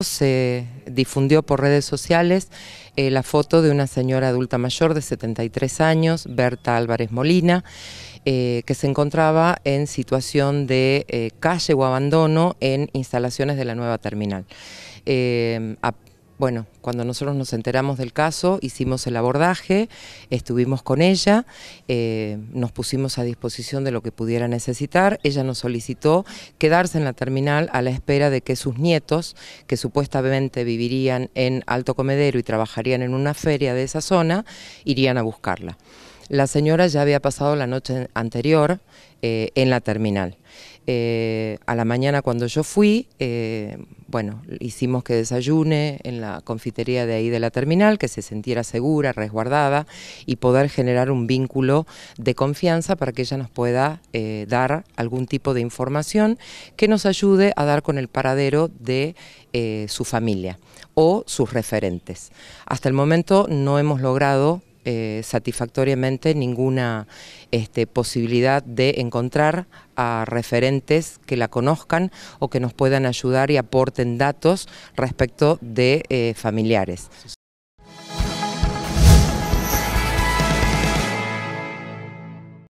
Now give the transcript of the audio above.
Se difundió por redes sociales eh, la foto de una señora adulta mayor de 73 años, Berta Álvarez Molina, eh, que se encontraba en situación de eh, calle o abandono en instalaciones de la nueva terminal. Bueno, cuando nosotros nos enteramos del caso, hicimos el abordaje, estuvimos con ella, eh, nos pusimos a disposición de lo que pudiera necesitar. Ella nos solicitó quedarse en la terminal a la espera de que sus nietos, que supuestamente vivirían en Alto Comedero y trabajarían en una feria de esa zona, irían a buscarla. La señora ya había pasado la noche anterior eh, en la terminal. Eh, a la mañana cuando yo fui, bueno, hicimos que desayune en la confitería de ahí de la terminal, que se sintiera segura, resguardada y poder generar un vínculo de confianza para que ella nos pueda eh, dar algún tipo de información que nos ayude a dar con el paradero de eh, su familia o sus referentes. Hasta el momento no hemos logrado eh, satisfactoriamente ninguna este, posibilidad de encontrar a referentes que la conozcan o que nos puedan ayudar y aporten datos respecto de eh, familiares.